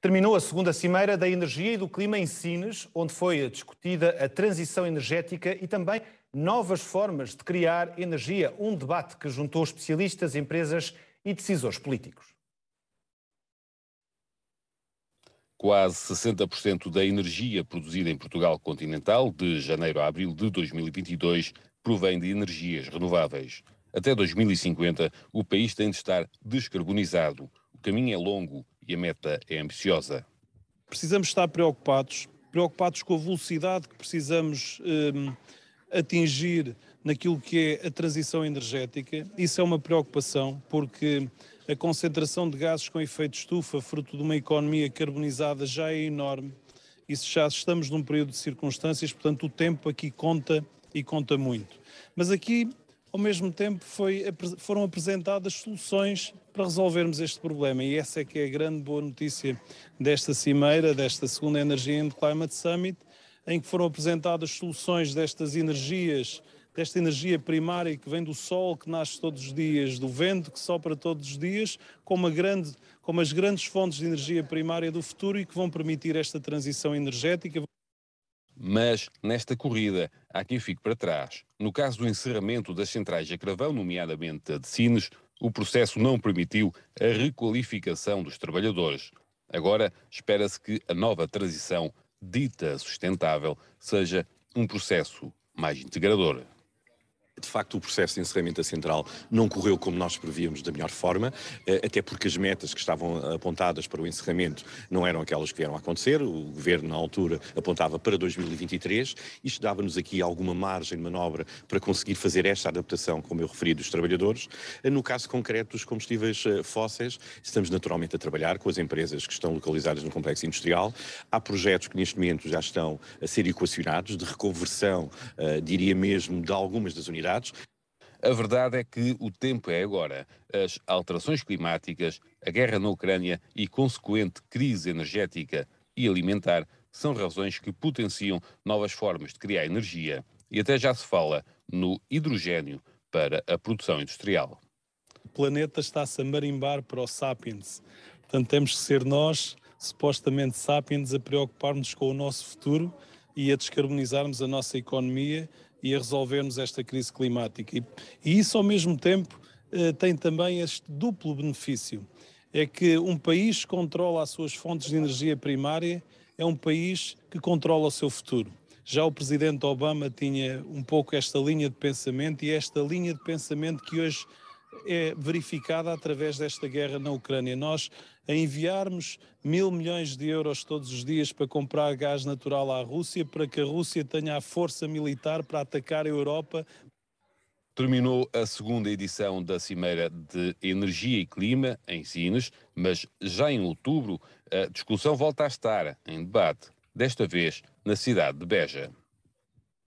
Terminou a segunda Cimeira da Energia e do Clima em Sines, onde foi discutida a transição energética e também novas formas de criar energia. Um debate que juntou especialistas, empresas e decisores políticos. Quase 60% da energia produzida em Portugal continental, de janeiro a abril de 2022, provém de energias renováveis. Até 2050, o país tem de estar descarbonizado. O caminho é longo, e a meta é ambiciosa. Precisamos estar preocupados, preocupados com a velocidade que precisamos um, atingir naquilo que é a transição energética. Isso é uma preocupação, porque a concentração de gases com efeito estufa, fruto de uma economia carbonizada, já é enorme. E já estamos num período de circunstâncias, portanto, o tempo aqui conta e conta muito. Mas aqui ao mesmo tempo foi, foram apresentadas soluções para resolvermos este problema. E essa é que é a grande boa notícia desta cimeira, desta segunda Energy and Climate Summit, em que foram apresentadas soluções destas energias, desta energia primária que vem do sol, que nasce todos os dias, do vento que sopra todos os dias, como, grande, como as grandes fontes de energia primária do futuro e que vão permitir esta transição energética. Mas nesta corrida há quem fique para trás. No caso do encerramento das centrais de cravão, nomeadamente a de Sines, o processo não permitiu a requalificação dos trabalhadores. Agora espera-se que a nova transição, dita sustentável, seja um processo mais integrador de facto, o processo de encerramento da central não correu como nós prevíamos da melhor forma, eh, até porque as metas que estavam apontadas para o encerramento não eram aquelas que vieram a acontecer. O governo, na altura, apontava para 2023. Isto dava-nos aqui alguma margem de manobra para conseguir fazer esta adaptação, como eu referi, dos trabalhadores. Eh, no caso concreto dos combustíveis eh, fósseis, estamos naturalmente a trabalhar com as empresas que estão localizadas no complexo industrial. Há projetos que neste momento já estão a ser equacionados de reconversão, diria mesmo, de algumas das unidades a verdade é que o tempo é agora. As alterações climáticas, a guerra na Ucrânia e consequente crise energética e alimentar são razões que potenciam novas formas de criar energia. E até já se fala no hidrogênio para a produção industrial. O planeta está-se a marimbar para o Sapiens. Portanto, temos que ser nós, supostamente Sapiens, a preocuparmos com o nosso futuro e a descarbonizarmos a nossa economia e a resolvermos esta crise climática. E, e isso, ao mesmo tempo, eh, tem também este duplo benefício: é que um país controla as suas fontes de energia primária, é um país que controla o seu futuro. Já o presidente Obama tinha um pouco esta linha de pensamento e é esta linha de pensamento que hoje é verificada através desta guerra na Ucrânia. Nós a enviarmos mil milhões de euros todos os dias para comprar gás natural à Rússia, para que a Rússia tenha a força militar para atacar a Europa. Terminou a segunda edição da Cimeira de Energia e Clima em Sines, mas já em outubro a discussão volta a estar em debate, desta vez na cidade de Beja.